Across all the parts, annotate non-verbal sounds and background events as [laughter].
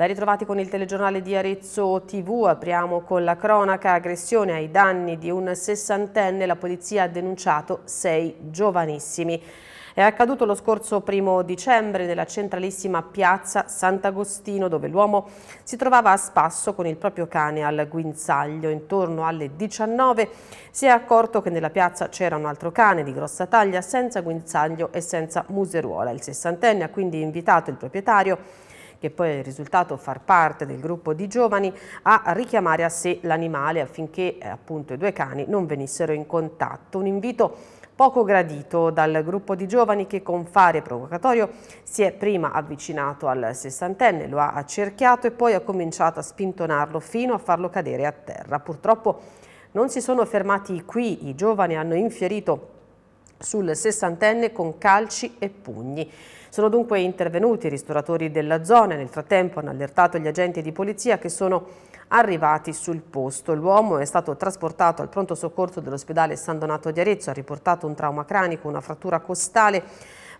Ben ritrovati con il telegiornale di Arezzo TV, apriamo con la cronaca aggressione ai danni di un sessantenne, la polizia ha denunciato sei giovanissimi. È accaduto lo scorso primo dicembre nella centralissima piazza Sant'Agostino dove l'uomo si trovava a spasso con il proprio cane al guinzaglio. Intorno alle 19 si è accorto che nella piazza c'era un altro cane di grossa taglia senza guinzaglio e senza museruola. Il sessantenne ha quindi invitato il proprietario a che poi è risultato far parte del gruppo di giovani, a richiamare a sé l'animale affinché eh, appunto i due cani non venissero in contatto. Un invito poco gradito dal gruppo di giovani che con fare provocatorio si è prima avvicinato al sessantenne, lo ha accerchiato e poi ha cominciato a spintonarlo fino a farlo cadere a terra. Purtroppo non si sono fermati qui, i giovani hanno infierito sul sessantenne con calci e pugni. Sono dunque intervenuti i ristoratori della zona e nel frattempo hanno allertato gli agenti di polizia che sono arrivati sul posto. L'uomo è stato trasportato al pronto soccorso dell'ospedale San Donato di Arezzo, ha riportato un trauma cranico, una frattura costale,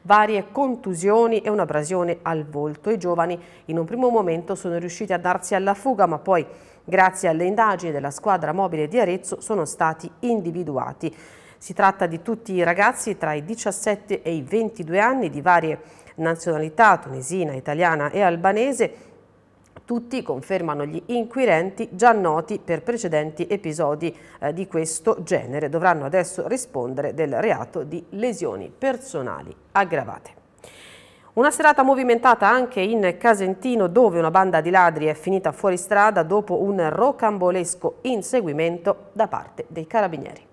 varie contusioni e un'abrasione al volto. I giovani in un primo momento sono riusciti a darsi alla fuga, ma poi grazie alle indagini della squadra mobile di Arezzo sono stati individuati. Si tratta di tutti i ragazzi tra i 17 e i 22 anni di varie nazionalità, tunisina, italiana e albanese, tutti confermano gli inquirenti già noti per precedenti episodi eh, di questo genere. Dovranno adesso rispondere del reato di lesioni personali aggravate. Una serata movimentata anche in Casentino dove una banda di ladri è finita fuori strada dopo un rocambolesco inseguimento da parte dei carabinieri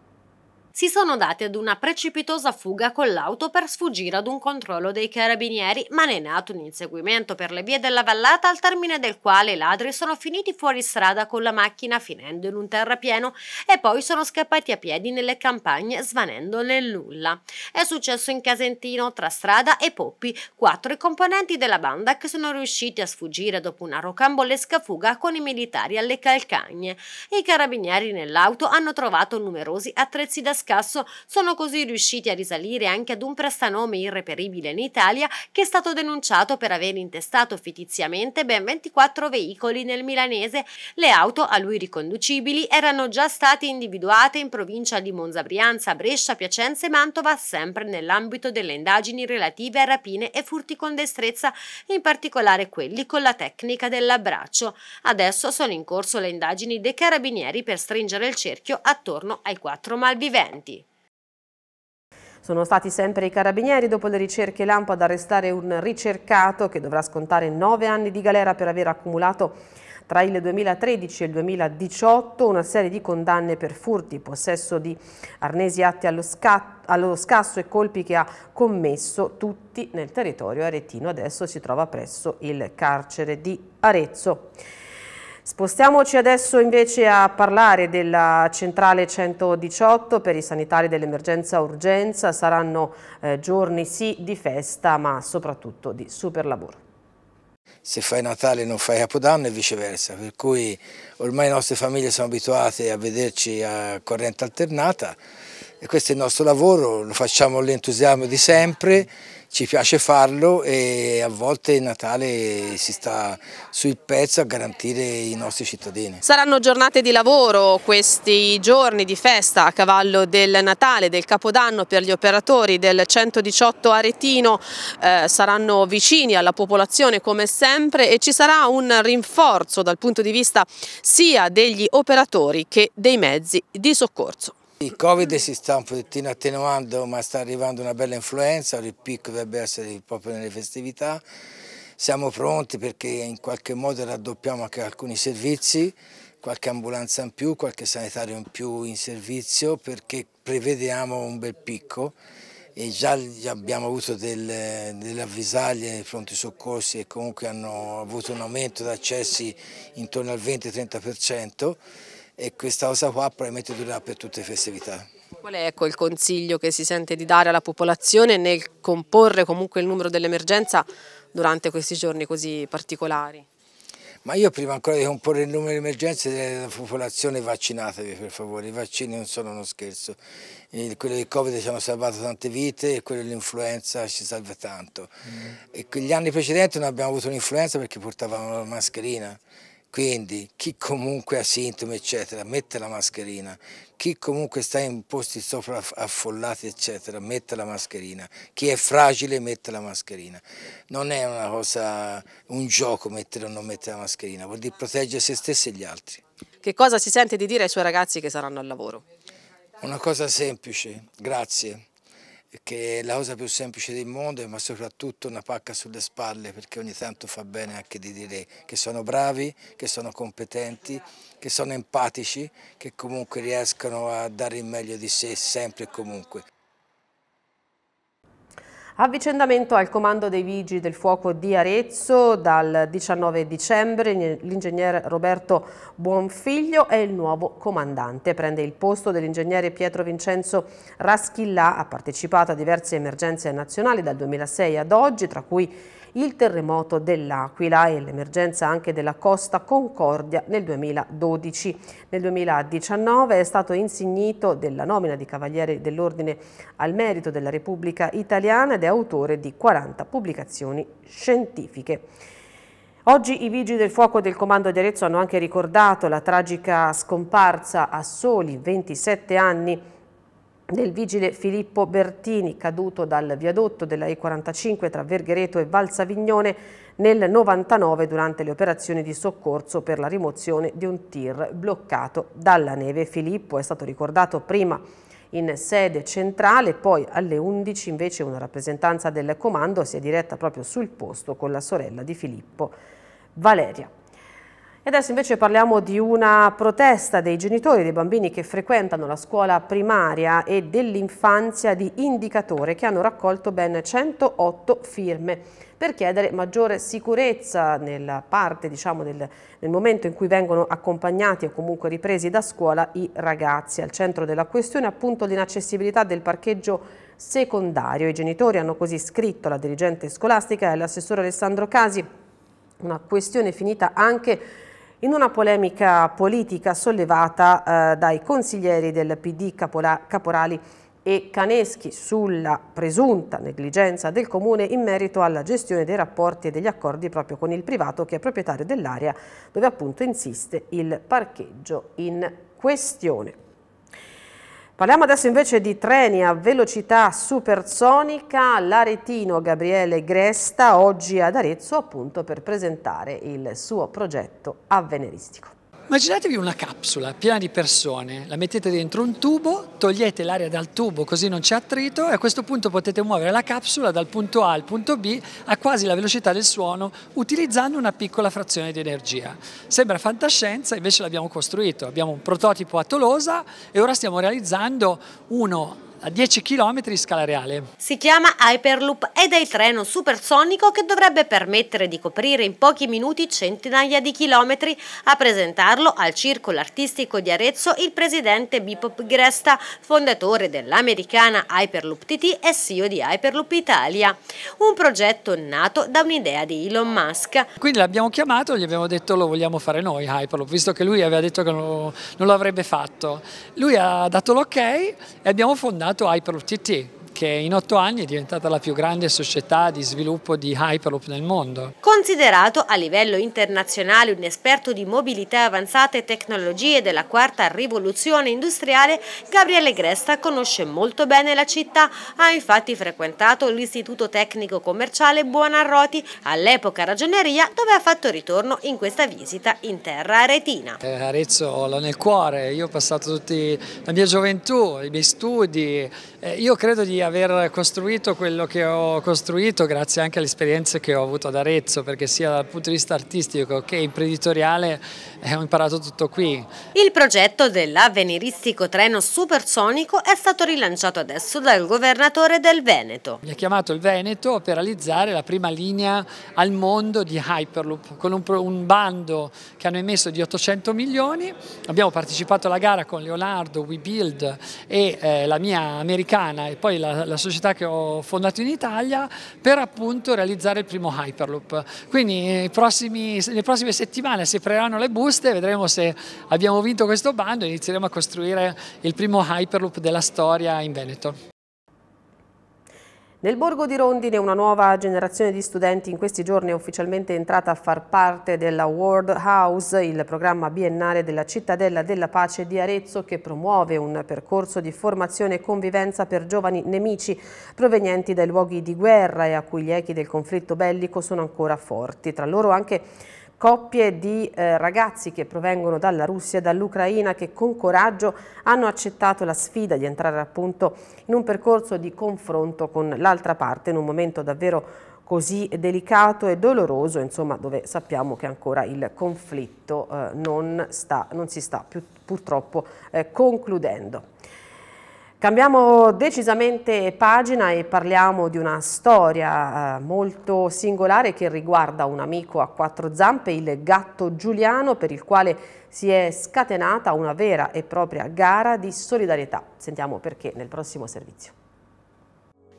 si sono dati ad una precipitosa fuga con l'auto per sfuggire ad un controllo dei carabinieri, ma ne è nato un inseguimento per le vie della vallata al termine del quale i ladri sono finiti fuori strada con la macchina finendo in un terrapieno e poi sono scappati a piedi nelle campagne svanendo nel nulla. È successo in Casentino tra Strada e Poppi, quattro i componenti della banda che sono riusciti a sfuggire dopo una rocambolesca fuga con i militari alle calcagne. I carabinieri nell'auto hanno trovato numerosi attrezzi da scoprire scasso sono così riusciti a risalire anche ad un prestanome irreperibile in Italia che è stato denunciato per aver intestato fittiziamente ben 24 veicoli nel milanese. Le auto a lui riconducibili erano già state individuate in provincia di Monza Brianza, Brescia, Piacenza e Mantova sempre nell'ambito delle indagini relative a rapine e furti con destrezza, in particolare quelli con la tecnica dell'abbraccio. Adesso sono in corso le indagini dei carabinieri per stringere il cerchio attorno ai quattro malviventi incidenti. Sono stati sempre i carabinieri dopo le ricerche lampo ad arrestare un ricercato che dovrà scontare nove anni di galera per aver accumulato tra il 2013 e il 2018 una serie di condanne per furti, possesso di arnesi atti allo, scatto, allo scasso e colpi che ha commesso tutti nel territorio aretino. Adesso si trova presso il carcere di Arezzo. Spostiamoci adesso invece a parlare della centrale 118 per i sanitari dell'emergenza urgenza. Saranno eh, giorni sì di festa ma soprattutto di super lavoro. Se fai Natale non fai Capodanno e viceversa, per cui ormai le nostre famiglie sono abituate a vederci a corrente alternata e questo è il nostro lavoro, lo facciamo l'entusiasmo di sempre ci piace farlo e a volte Natale si sta sul pezzo a garantire i nostri cittadini. Saranno giornate di lavoro questi giorni di festa a cavallo del Natale, del Capodanno per gli operatori del 118 Aretino, eh, saranno vicini alla popolazione come sempre e ci sarà un rinforzo dal punto di vista sia degli operatori che dei mezzi di soccorso. Il Covid si sta un pochettino attenuando ma sta arrivando una bella influenza, il picco dovrebbe essere proprio nelle festività. Siamo pronti perché in qualche modo raddoppiamo anche alcuni servizi, qualche ambulanza in più, qualche sanitario in più in servizio perché prevediamo un bel picco e già abbiamo avuto delle, delle avvisaglie nei fronti soccorsi che comunque hanno avuto un aumento di accessi intorno al 20-30% e questa cosa qua probabilmente durerà per tutte le festività. Qual è ecco, il consiglio che si sente di dare alla popolazione nel comporre comunque il numero dell'emergenza durante questi giorni così particolari? Ma io prima ancora di comporre il numero di emergenze della popolazione vaccinatevi per favore, i vaccini non sono uno scherzo, quello del Covid ci hanno salvato tante vite e quello dell'influenza ci salva tanto. Mm. E gli anni precedenti non abbiamo avuto l'influenza perché portavamo la mascherina, quindi chi comunque ha sintomi eccetera mette la mascherina, chi comunque sta in posti sopra affollati eccetera mette la mascherina, chi è fragile mette la mascherina. Non è una cosa, un gioco mettere o non mettere la mascherina, vuol dire proteggere se stessi e gli altri. Che cosa si sente di dire ai suoi ragazzi che saranno al lavoro? Una cosa semplice, grazie che è la cosa più semplice del mondo, ma soprattutto una pacca sulle spalle, perché ogni tanto fa bene anche di dire che sono bravi, che sono competenti, che sono empatici, che comunque riescono a dare il meglio di sé sempre e comunque. Avvicendamento al comando dei Vigili del Fuoco di Arezzo dal 19 dicembre, l'ingegner Roberto Buonfiglio è il nuovo comandante. Prende il posto dell'ingegnere Pietro Vincenzo Raschillà, ha partecipato a diverse emergenze nazionali dal 2006 ad oggi, tra cui il terremoto dell'Aquila e l'emergenza anche della Costa Concordia nel 2012. Nel 2019 è stato insignito della nomina di Cavaliere dell'Ordine al Merito della Repubblica Italiana ed è autore di 40 pubblicazioni scientifiche. Oggi i vigili del fuoco del comando di Arezzo hanno anche ricordato la tragica scomparsa a soli 27 anni del vigile Filippo Bertini caduto dal viadotto della E45 tra Verghereto e Valsavignone nel 99 durante le operazioni di soccorso per la rimozione di un tir bloccato dalla neve. Filippo è stato ricordato prima in sede centrale, poi alle 11 invece una rappresentanza del comando si è diretta proprio sul posto con la sorella di Filippo, Valeria. E adesso invece parliamo di una protesta dei genitori dei bambini che frequentano la scuola primaria e dell'infanzia di Indicatore che hanno raccolto ben 108 firme per chiedere maggiore sicurezza nella parte, diciamo, del, nel momento in cui vengono accompagnati o comunque ripresi da scuola i ragazzi. Al centro della questione appunto l'inaccessibilità del parcheggio secondario. I genitori hanno così scritto alla dirigente scolastica e all'assessore Alessandro Casi una questione finita anche in una polemica politica sollevata eh, dai consiglieri del PD Capola, Caporali e Caneschi sulla presunta negligenza del Comune in merito alla gestione dei rapporti e degli accordi proprio con il privato che è proprietario dell'area dove appunto insiste il parcheggio in questione. Parliamo adesso invece di treni a velocità supersonica, l'aretino Gabriele Gresta oggi ad Arezzo appunto per presentare il suo progetto avveniristico. Immaginatevi una capsula piena di persone, la mettete dentro un tubo, togliete l'aria dal tubo così non c'è attrito e a questo punto potete muovere la capsula dal punto A al punto B a quasi la velocità del suono utilizzando una piccola frazione di energia. Sembra fantascienza, invece l'abbiamo costruito, abbiamo un prototipo a Tolosa e ora stiamo realizzando uno a 10 km in scala reale. Si chiama Hyperloop ed è il treno supersonico che dovrebbe permettere di coprire in pochi minuti centinaia di chilometri. A presentarlo al Circolo Artistico di Arezzo il presidente Bipop Gresta, fondatore dell'americana Hyperloop TT e CEO di Hyperloop Italia. Un progetto nato da un'idea di Elon Musk. Quindi l'abbiamo chiamato e gli abbiamo detto lo vogliamo fare noi Hyperloop, visto che lui aveva detto che non lo avrebbe fatto. Lui ha dato l'ok ok e abbiamo fondato Senato ha i propri titi. che in otto anni è diventata la più grande società di sviluppo di Hyperloop nel mondo. Considerato a livello internazionale un esperto di mobilità avanzata e tecnologie della quarta rivoluzione industriale, Gabriele Gresta conosce molto bene la città, ha infatti frequentato l'Istituto Tecnico Commerciale Buonarroti, all'epoca ragioneria, dove ha fatto ritorno in questa visita in terra aretina. Eh, Arezzo l'ho nel cuore, io ho passato tutta la mia gioventù, i miei studi, eh, io credo di aver costruito quello che ho costruito grazie anche alle esperienze che ho avuto ad Arezzo, perché sia dal punto di vista artistico che imprenditoriale eh, ho imparato tutto qui. Il progetto dell'avveniristico treno supersonico è stato rilanciato adesso dal governatore del Veneto. Mi ha chiamato il Veneto per realizzare la prima linea al mondo di Hyperloop, con un, un bando che hanno emesso di 800 milioni. Abbiamo partecipato alla gara con Leonardo, WeBuild e eh, la mia americana americana e poi la, la, società che ho fondato in Italia per appunto realizzare il primo Hyperloop. Quindi prossimi, le prossime settimane si apriranno le buste, vedremo se abbiamo vinto questo bando e inizieremo a costruire il primo Hyperloop della storia in Veneto. Nel borgo di Rondine una nuova generazione di studenti in questi giorni è ufficialmente entrata a far parte della World House, il programma biennale della Cittadella della Pace di Arezzo che promuove un percorso di formazione e convivenza per giovani nemici provenienti dai luoghi di guerra e a cui gli echi del conflitto bellico sono ancora forti. Tra loro anche coppie di eh, ragazzi che provengono dalla Russia e dall'Ucraina che con coraggio hanno accettato la sfida di entrare appunto in un percorso di confronto con l'altra parte in un momento davvero così delicato e doloroso, insomma, dove sappiamo che ancora il conflitto eh, non, sta, non, si sta più, purtroppo eh, concludendo. Cambiamo decisamente pagina e parliamo di una storia eh, molto singolare che riguarda un amico a quattro zampe, il gatto Giuliano, per il quale si è scatenata una vera e propria gara di solidarietà. Sentiamo perché nel prossimo servizio.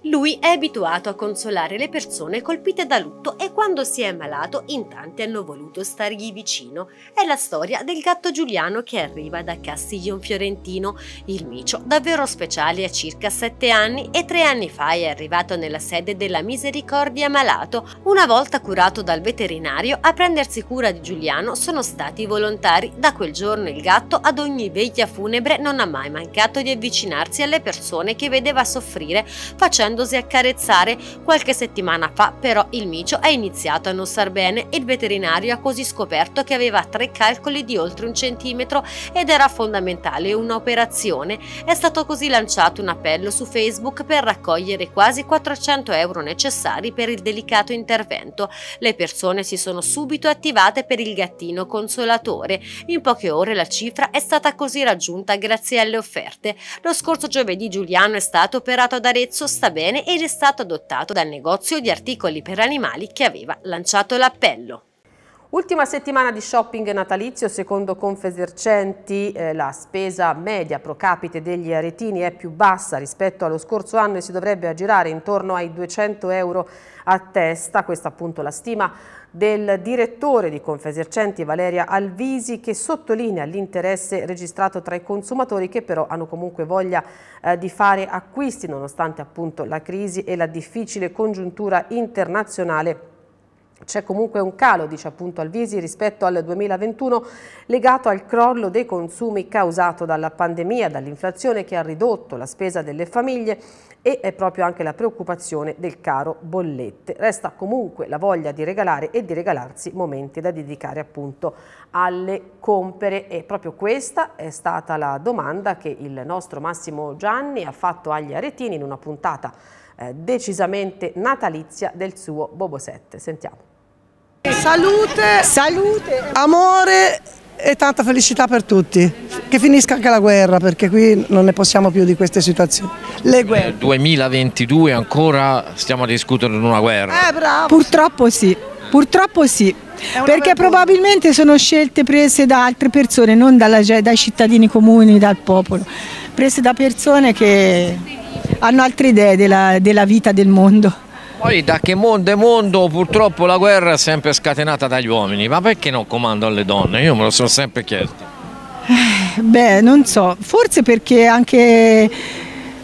Lui è abituato a consolare le persone colpite da lutto e quando si è malato in tanti hanno voluto stargli vicino. È la storia del gatto Giuliano che arriva da Castiglion Fiorentino. Il micio, davvero speciale, ha circa 7 anni e 3 anni fa è arrivato nella sede della Misericordia Malato. Una volta curato dal veterinario, a prendersi cura di Giuliano sono stati i volontari. Da quel giorno il gatto ad ogni veglia funebre non ha mai mancato di avvicinarsi alle persone che vedeva soffrire, facendo facendosi accarezzare qualche settimana fa, però il micio è iniziato a non star bene e il veterinario ha così scoperto che aveva tre calcoli di oltre un centimetro ed era fondamentale un'operazione. È stato così lanciato un appello su Facebook per raccogliere quasi 400 euro necessari per il delicato intervento. Le persone si sono subito attivate per il gattino consolatore. In poche ore la cifra è stata così raggiunta grazie alle offerte. Lo scorso giovedì Giuliano è stato operato ad Arezzo, sta bene ed è stato adottato dal negozio di articoli per animali che aveva lanciato l'appello. Ultima settimana di shopping natalizio, secondo Confesercenti eh, la spesa media pro capite degli aretini è più bassa rispetto allo scorso anno e si dovrebbe aggirare intorno ai 200 euro a testa, questa appunto la stima del direttore di Confesercenti Valeria Alvisi che sottolinea l'interesse registrato tra i consumatori che però hanno comunque voglia eh, di fare acquisti nonostante appunto la crisi e la difficile congiuntura internazionale c'è comunque un calo, dice appunto Alvisi, rispetto al 2021 legato al crollo dei consumi causato dalla pandemia, dall'inflazione che ha ridotto la spesa delle famiglie e è proprio anche la preoccupazione del caro bollette. Resta comunque la voglia di regalare e di regalarsi momenti da dedicare appunto alle compere e proprio questa è stata la domanda che il nostro Massimo Gianni ha fatto agli aretini in una puntata eh, decisamente natalizia del suo Bobosette. Sentiamo. Salute, salute, amore e tanta felicità per tutti. Che finisca anche la guerra perché qui non ne possiamo più di queste situazioni. Le guerre. Eh, 2022 ancora stiamo a discutere di una guerra. Eh, bravo. Purtroppo sì, purtroppo sì. Perché probabilmente sono scelte prese da altre persone, non dalla, dai cittadini comuni, dal popolo, prese da persone che hanno altre idee della, della vita, del mondo. Poi da che mondo è mondo purtroppo la guerra è sempre scatenata dagli uomini, ma perché non comando alle donne? Io me lo sono sempre chiesto. Eh, beh, non so, forse perché anche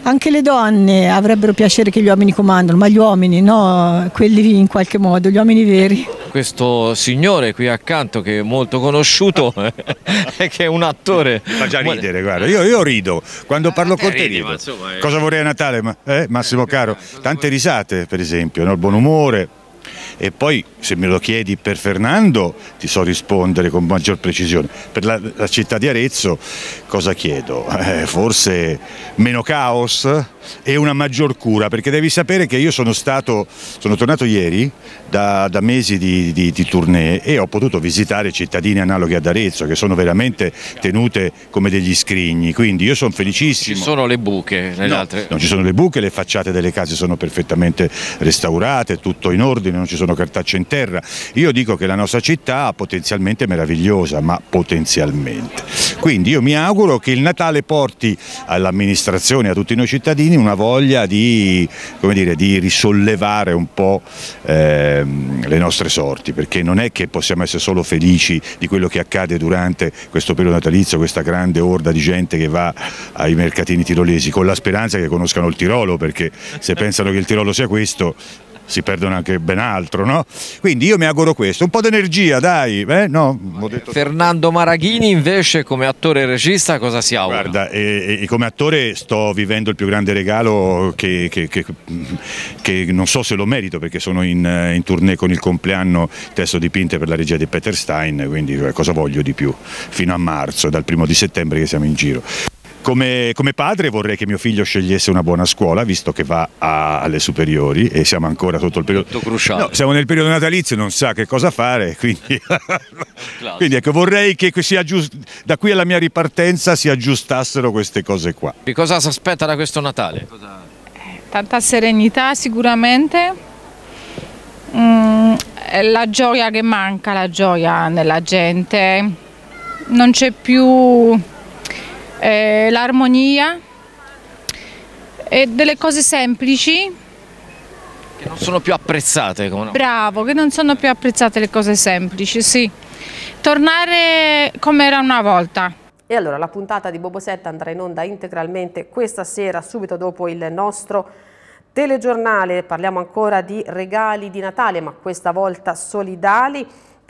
anche le donne avrebbero piacere che gli uomini comandano, ma gli uomini no, quelli in qualche modo, gli uomini veri. Questo signore qui accanto che è molto conosciuto, [laughs] e che è un attore. Fa già ridere, guarda, io, io rido, quando eh, parlo eh, con te rido. Cosa vorrei a Natale? eh, Massimo eh, Caro, tante risate per esempio, no? il buon umore e poi se me lo chiedi per Fernando ti so rispondere con maggior precisione. Per la, la città di Arezzo cosa chiedo? Eh, forse meno caos e una maggior cura, perché devi sapere che io sono, stato, sono tornato ieri da, da mesi di, di, di, tournée e ho potuto visitare cittadine analoghe ad Arezzo che sono veramente tenute come degli scrigni, quindi io sono felicissimo. Ci sono le buche? No, non ci sono le buche, le facciate delle case sono perfettamente restaurate, tutto in ordine, non ci sono sono cartacce in terra. Io dico che la nostra città potenzialmente meravigliosa, ma potenzialmente. Quindi io mi auguro che il Natale porti all'amministrazione, a tutti noi cittadini, una voglia di, dire, di risollevare un po' ehm, le nostre sorti, perché non è che possiamo essere solo felici di quello che accade durante questo periodo natalizio, questa grande orda di gente che va ai mercatini tirolesi, con la speranza che conoscano il Tirolo, perché se pensano che il Tirolo sia questo, si perdono anche ben altro, no? Quindi io mi auguro questo, un po' d'energia, dai. Eh? No, detto... Fernando Maraghini invece come attore e regista cosa si augura? Guarda, e, e come attore sto vivendo il più grande regalo che, che, che, che non so se lo merito perché sono in, in, tournée con il compleanno testo di Pinte per la regia di Peter Stein, quindi cosa voglio di più? Fino a marzo, dal primo di settembre che siamo in giro. Come, come, padre vorrei che mio figlio scegliesse una buona scuola, visto che va a, alle superiori e siamo ancora sotto il periodo... No, siamo nel periodo natalizio, non sa che cosa fare, [laughs] quindi, quindi ecco, vorrei che aggiust... da qui alla mia ripartenza si aggiustassero queste cose qua. Che cosa si aspetta da questo Natale? Eh, tanta serenità sicuramente, mm, la gioia che manca, la gioia nella gente, non c'è più eh, l'armonia e delle cose semplici. Che non sono più apprezzate. Come no? Bravo, che non sono più apprezzate le cose semplici, sì. Tornare come era una volta. E allora la puntata di Bobosetta andrà in onda integralmente questa sera, subito dopo il nostro telegiornale. Parliamo ancora di regali di Natale, ma questa volta solidali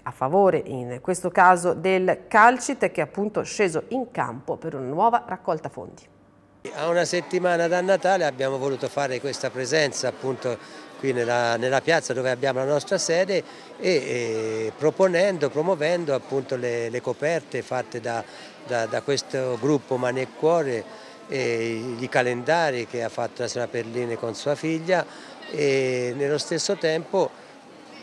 a favore in questo caso del Calcit che è appunto sceso in campo per una nuova raccolta fondi. A una settimana da Natale abbiamo voluto fare questa presenza appunto qui nella, nella piazza dove abbiamo la nostra sede e, e proponendo, promuovendo appunto le, le coperte fatte da, da, da questo gruppo Mane e Cuore e i calendari che ha fatto la signora Perline con sua figlia e nello stesso tempo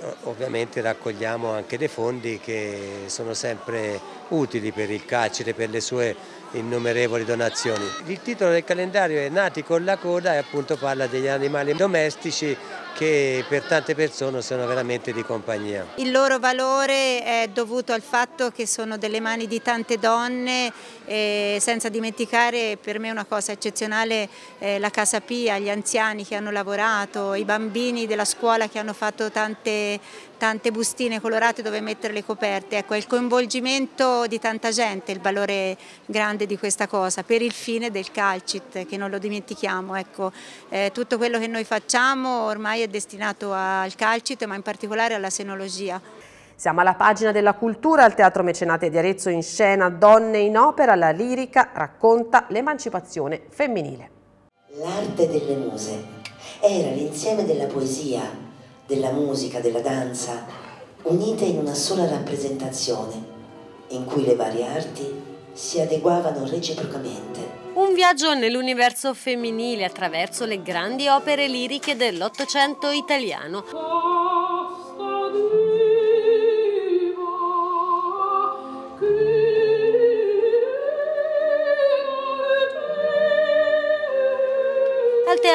eh, ovviamente raccogliamo anche dei fondi che sono sempre utili per il carcere, per le sue innumerevoli donazioni. Il titolo del calendario è Nati con la coda e appunto parla degli animali domestici che per tante persone sono veramente di compagnia. Il loro valore è dovuto al fatto che sono delle mani di tante donne, eh, senza dimenticare per me una cosa eccezionale eh, la Casa Pia, gli anziani che hanno lavorato, i bambini della scuola che hanno fatto tante, tante bustine colorate dove mettere le coperte. Ecco, è il coinvolgimento di tanta gente, il valore grande di questa cosa, per il fine del calcit, che non lo dimentichiamo. Ecco, eh, tutto quello che noi facciamo ormai è destinato al calcite ma in particolare alla senologia. Siamo alla pagina della cultura, al Teatro Mecenate di Arezzo in scena Donne in opera, la lirica racconta l'emancipazione femminile. L'arte delle muse era l'insieme della poesia, della musica, della danza, unite in una sola rappresentazione, in cui le varie arti si adeguavano reciprocamente un viaggio nell'universo femminile attraverso le grandi opere liriche dell'Ottocento italiano.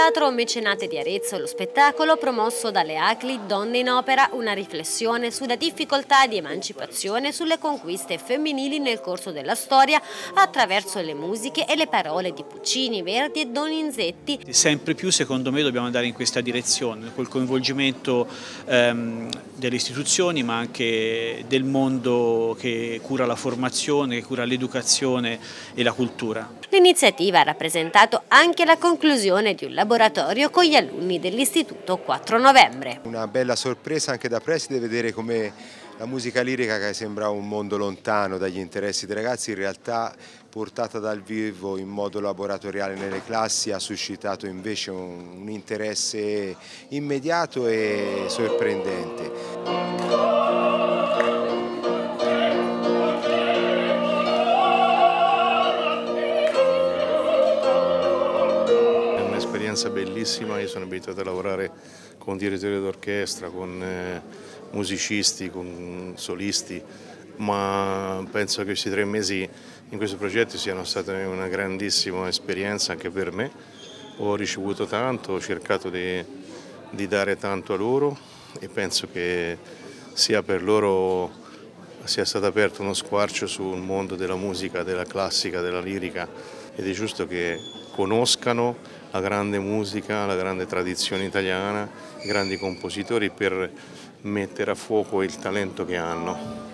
Teatro Mecenate di Arezzo lo spettacolo promosso dalle ACLI Donne in Opera, una riflessione sulla difficoltà di emancipazione sulle conquiste femminili nel corso della storia attraverso le musiche e le parole di Puccini, Verdi e Donizetti. Sempre più secondo me dobbiamo andare in questa direzione, col coinvolgimento ehm, delle istituzioni ma anche del mondo che cura la formazione, che cura l'educazione e la cultura. L'iniziativa ha rappresentato anche la conclusione di un laboratorio laboratorio con gli alunni dell'Istituto 4 novembre. Una bella sorpresa anche da preside vedere come la musica lirica che sembra un mondo lontano dagli interessi dei ragazzi, in realtà portata dal vivo in modo laboratoriale nelle classi ha suscitato invece un, un interesse immediato e sorprendente. un'esperienza bellissima, io sono abituato a lavorare con direttori d'orchestra, con eh, musicisti, con solisti, ma penso che questi tre mesi in questo progetto siano stati una grandissima esperienza anche per me. Ho ricevuto tanto, ho cercato di, di dare tanto a loro e penso che sia per loro sia stato aperto uno squarcio sul mondo della musica, della classica, della lirica ed è giusto che conoscano la grande musica, la grande tradizione italiana, i grandi compositori per mettere a fuoco il talento che hanno.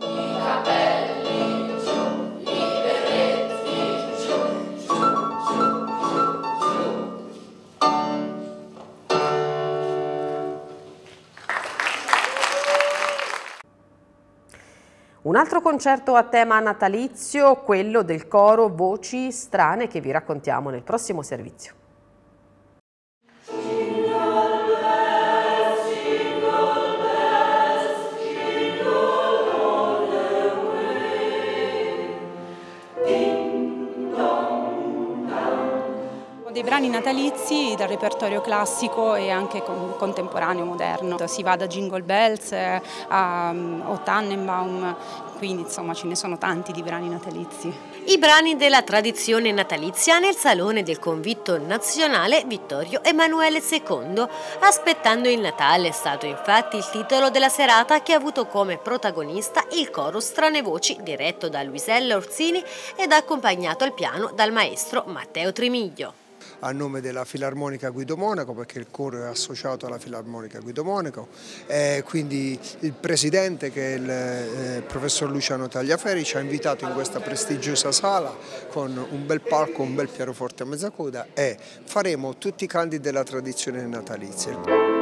Un altro concerto a tema natalizio, quello del coro Voci Strane che vi raccontiamo nel prossimo servizio. brani natalizi dal repertorio classico e anche contemporaneo moderno. Si va da Jingle Bells eh, a mm, O Tannenbaum, quindi insomma ce ne sono tanti di brani natalizi. I brani della tradizione natalizia nel salone del convitto nazionale Vittorio Emanuele II. Aspettando il Natale è stato infatti il titolo della serata che ha avuto come protagonista il coro Strane Voci diretto da Luisella Orsini ed accompagnato al piano dal maestro Matteo Trimiglio a nome della Filarmonica Guido Monaco perché il coro è associato alla Filarmonica Guido Monaco e quindi il presidente che è il eh, professor Luciano Tagliaferi ci ha invitato in questa prestigiosa sala con un bel palco, un bel pianoforte a mezzacoda e faremo tutti i canti della tradizione natalizia.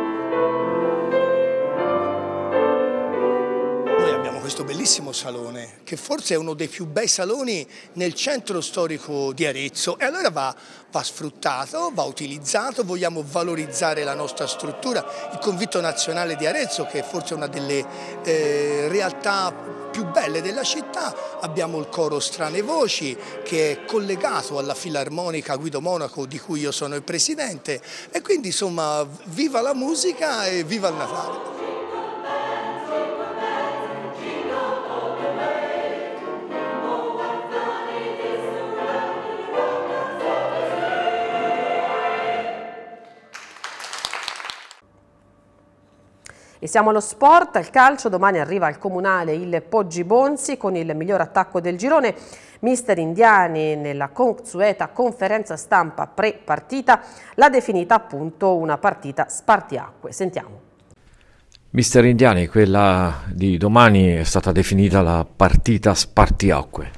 questo bellissimo salone, che forse è uno dei più bei saloni nel centro storico di Arezzo e allora va, va sfruttato, va utilizzato, vogliamo valorizzare la nostra struttura, il convitto nazionale di Arezzo che è forse una delle eh, realtà più belle della città, abbiamo il coro Strane Voci che è collegato alla filarmonica Guido Monaco di cui io sono il presidente e quindi insomma viva la musica e viva il Natale! E siamo allo sport, al calcio, domani arriva al comunale il Poggi Bonzi con il miglior attacco del girone. Mister Indiani nella consueta conferenza stampa pre-partita l'ha definita appunto una partita spartiacque. Sentiamo. Mister Indiani, quella di domani è stata definita la partita spartiacque.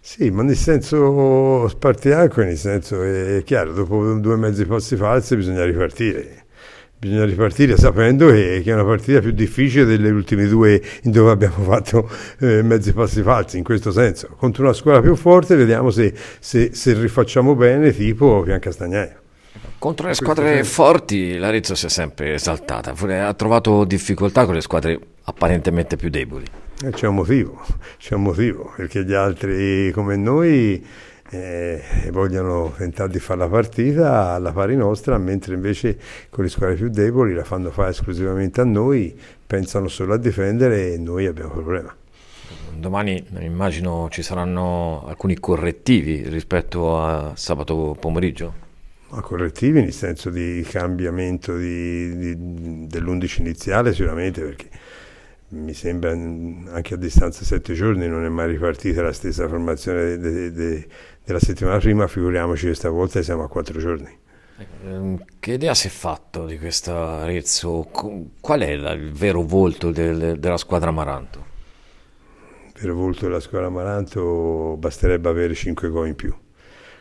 Sì, ma nel senso spartiacque, nel senso è chiaro, dopo due mezzi posti falsi bisogna ripartire bisogna ripartire sapendo che, che, è una partita più difficile delle ultime due in dove abbiamo fatto eh, mezzi passi falsi in questo senso contro una squadra più forte vediamo se, se, se rifacciamo bene tipo Piancastagnai Contro le squadre forti l'Arezzo si è sempre esaltata, ha trovato difficoltà con le squadre apparentemente più deboli. Eh, c'è un motivo, c'è un motivo, perché gli altri come noi eh, vogliono tentare di fare la partita alla pari nostra, mentre invece con le squadre più deboli la fanno fare esclusivamente a noi, pensano solo a difendere e noi abbiamo problema. Domani immagino ci saranno alcuni correttivi rispetto a sabato pomeriggio? Ma correttivi nel senso di cambiamento dell'11 iniziale sicuramente perché mi sembra mm, anche a distanza di sette giorni non è mai ripartita la stessa formazione de, de, de, della settimana prima, figuriamoci questa volta siamo a quattro giorni. Ehm, che idea si è fatto di questa Arezzo? Qual è il vero volto del, della squadra Maranto? Il vero volto della squadra Maranto basterebbe avere 5 gol in più.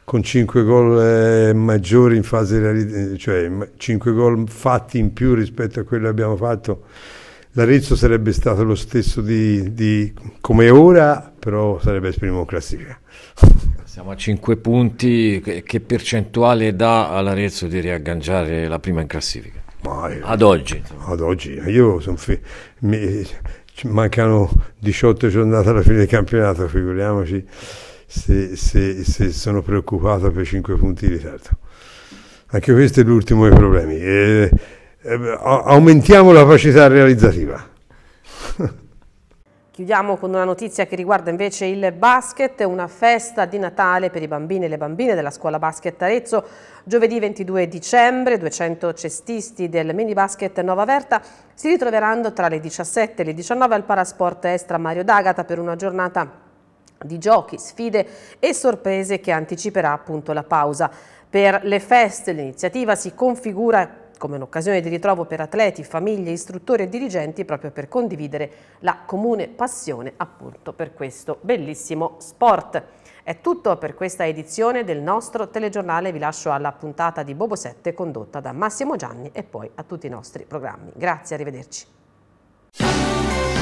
Con 5 gol eh, maggiori in fase realizzativa, cioè 5 gol fatti in più rispetto a quello che abbiamo fatto L'Arezzo sarebbe stato lo stesso di, di come ora, però sarebbe esprimo in classifica. Siamo a 5 punti, che percentuale dà all'Arezzo di riagganciare la prima in classifica? Io, eh, ad oggi? Ad oggi, io sono... Fi- mi, mancano 18 giornate alla fine del campionato, figuriamoci se, se, se, sono preoccupato per 5 punti di ritardo. Anche questo è l'ultimo dei problemi. E, eh, eh, aumentiamo la capacità realizzativa. [laughs] Chiudiamo con una notizia che riguarda invece il basket, una festa di Natale per i bambini e le bambine della scuola basket Arezzo. Giovedì 22 dicembre 200 cestisti del mini basket Nova Verta si ritroveranno tra le 17 e le 19 al Parasport Estra Mario D'Agata per una giornata di giochi, sfide e sorprese che anticiperà appunto la pausa. Per le feste l'iniziativa si configura come un'occasione di ritrovo per atleti, famiglie, istruttori e dirigenti proprio per condividere la comune passione appunto per questo bellissimo sport. È tutto per questa edizione del nostro telegiornale, vi lascio alla puntata di Bobo 7 condotta da Massimo Gianni e poi a tutti i nostri programmi. Grazie, arrivederci.